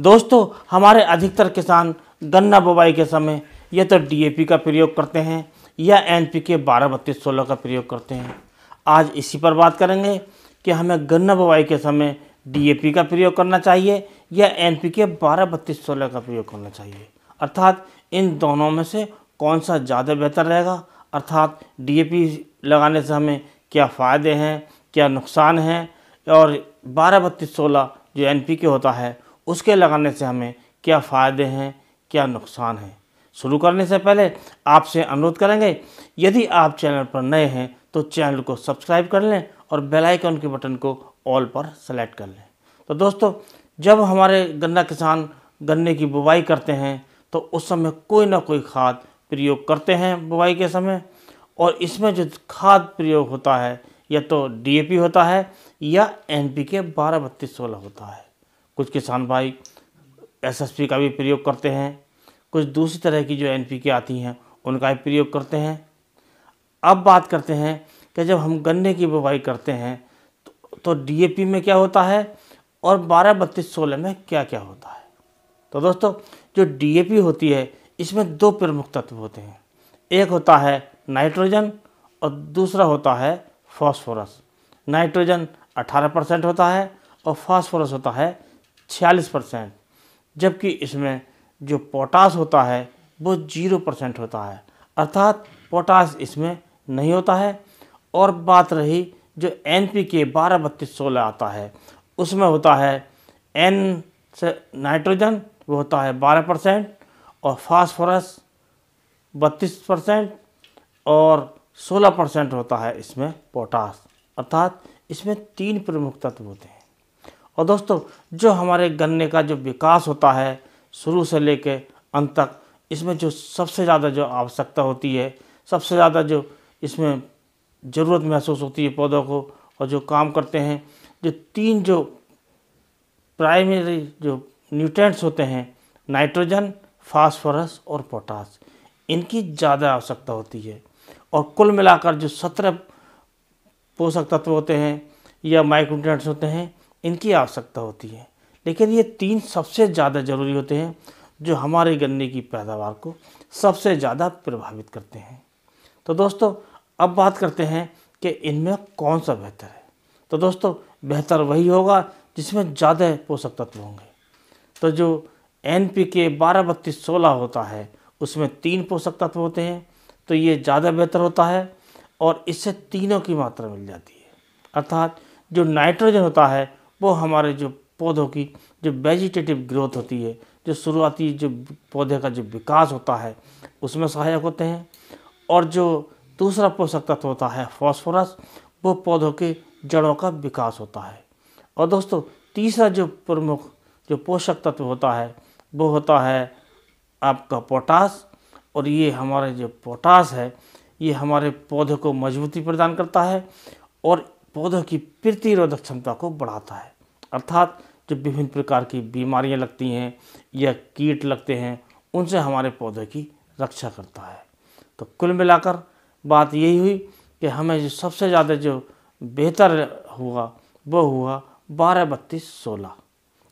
दोस्तों हमारे अधिकतर किसान गन्ना बुवाई के समय या तो डीएपी का प्रयोग करते हैं या एन पी के बारह बत्तीस सोलह का प्रयोग करते हैं आज इसी पर बात करेंगे कि हमें गन्ना बुवाई के समय डीएपी का प्रयोग करना चाहिए या एन पी के बारह बत्तीस सोलह का प्रयोग करना चाहिए अर्थात इन दोनों में से कौन सा ज़्यादा बेहतर रहेगा अर्थात डी लगाने से हमें क्या फ़ायदे हैं क्या नुकसान हैं और बारह बत्तीस सोलह जो एन पी के होता है उसके लगाने से हमें क्या फ़ायदे हैं क्या नुकसान हैं शुरू करने से पहले आपसे अनुरोध करेंगे यदि आप चैनल पर नए हैं तो चैनल को सब्सक्राइब कर लें और बेल आइकन के बटन को ऑल पर सेलेक्ट कर लें तो दोस्तों जब हमारे गन्ना किसान गन्ने की बुवाई करते हैं तो उस समय कोई ना कोई खाद प्रयोग करते हैं बुवाई के समय और इसमें जो खाद प्रयोग होता है या तो डीएपी होता है या एनपीके बारह बत्तीस सोलह होता है कुछ किसान भाई एसएसपी का भी प्रयोग करते हैं कुछ दूसरी तरह की जो एनपीके आती हैं उनका भी प्रयोग करते हैं अब बात करते हैं कि जब हम गन्ने की बुवाई करते हैं तो, तो डीएपी में क्या होता है और बारह बत्तीस सोलह में क्या क्या होता है तो दोस्तों जो डीएपी होती है इसमें दो प्रमुख तत्व होते हैं एक होता है नाइट्रोजन और दूसरा होता है फॉस्फोरस नाइट्रोजन 18 परसेंट होता है और फॉस्फोरस होता है छियालीस परसेंट जबकि इसमें जो पोटास होता है वो जीरो परसेंट होता है अर्थात पोटास इसमें नहीं होता है और बात रही जो एन पी के बारह बत्तीस सोलह आता है उसमें होता है एन से नाइट्रोजन वो होता है बारह परसेंट और फास्फोरस बत्तीस परसेंट और सोलह परसेंट होता है इसमें पोटास अर्थात इसमें तीन प्रमुख तत्व होते हैं और दोस्तों जो हमारे गन्ने का जो विकास होता है शुरू से ले अंत तक इसमें जो सबसे ज़्यादा जो आवश्यकता होती है सबसे ज़्यादा जो इसमें ज़रूरत महसूस होती है पौधों को और जो काम करते हैं जो तीन जो प्राइमरी जो न्यूट्रेंट्स होते हैं नाइट्रोजन फास्फोरस और पोटास इनकी ज़्यादा आवश्यकता होती है और कुल मिलाकर जो सत्रह पोषक तत्व होते हैं या माइक्रोन्यूट्रेंट्स होते हैं इनकी आवश्यकता होती है लेकिन ये तीन सबसे ज़्यादा ज़रूरी होते हैं जो हमारे गन्ने की पैदावार को सबसे ज़्यादा प्रभावित करते हैं तो दोस्तों अब बात करते हैं कि इनमें कौन सा बेहतर है तो दोस्तों बेहतर वही होगा जिसमें ज़्यादा पोषक तत्व होंगे तो जो एन पी के बारह बत्तीस सोलह होता है उसमें तीन पोषक तत्व होते हैं तो ये ज़्यादा बेहतर होता है और इससे तीनों की मात्रा मिल जाती है अर्थात जो नाइट्रोजन होता है वो हमारे जो पौधों की जो वेजिटेटिव ग्रोथ होती है जो शुरुआती जो पौधे का जो विकास होता है उसमें सहायक होते हैं और जो दूसरा पोषक तत्व होता है फॉस्फोरस वो पौधों के जड़ों का विकास होता है और दोस्तों तीसरा जो प्रमुख जो पोषक तत्व होता है वो होता है आपका पोटास और ये हमारे जो पोटास है ये हमारे पौधे को मजबूती प्रदान करता है और पौधों की प्रतिरोधक क्षमता को बढ़ाता है अर्थात जो विभिन्न प्रकार की बीमारियां लगती हैं या कीट लगते हैं उनसे हमारे पौधे की रक्षा करता है तो कुल मिलाकर बात यही हुई कि हमें जो सबसे ज़्यादा जो बेहतर हुआ वो हुआ बारह बत्तीस सोलह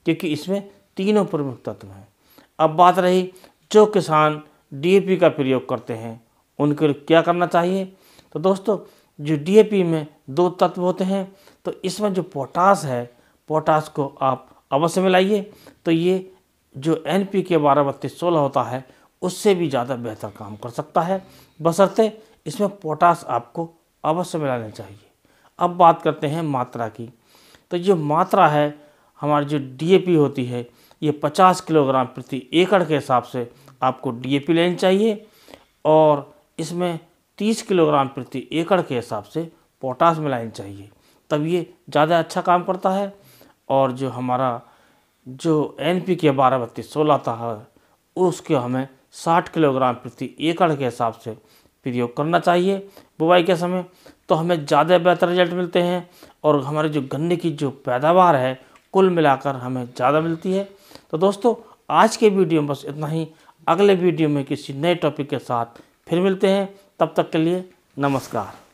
क्योंकि इसमें तीनों प्रमुख तत्व हैं अब बात रही जो किसान डीएपी का प्रयोग करते हैं उनके लिए क्या करना चाहिए तो दोस्तों जो डीएपी में दो तत्व होते हैं तो इसमें जो पोटास है पोटास को आप अवश्य मिलाइए तो ये जो एन पी के बारह बत्तीस सोलह होता है उससे भी ज़्यादा बेहतर काम कर सकता है बसरते इसमें पोटास आपको अवश्य मिलाना चाहिए अब बात करते हैं मात्रा की तो ये मात्रा है हमारी जो पी होती है ये 50 किलोग्राम प्रति एकड़ के हिसाब से आपको पी लेनी चाहिए और इसमें 30 किलोग्राम प्रति एकड़ के हिसाब से पोटास मिलानी चाहिए तब ये ज़्यादा अच्छा काम करता है और जो हमारा जो एन पी के बारह बत्तीस सोलह था उसके हमें साठ किलोग्राम प्रति एकड़ के हिसाब से प्रयोग करना चाहिए बुवाई के समय तो हमें ज़्यादा बेहतर रिजल्ट मिलते हैं और हमारे जो गन्ने की जो पैदावार है कुल मिलाकर हमें ज़्यादा मिलती है तो दोस्तों आज के वीडियो में बस इतना ही अगले वीडियो में किसी नए टॉपिक के साथ फिर मिलते हैं तब तक के लिए नमस्कार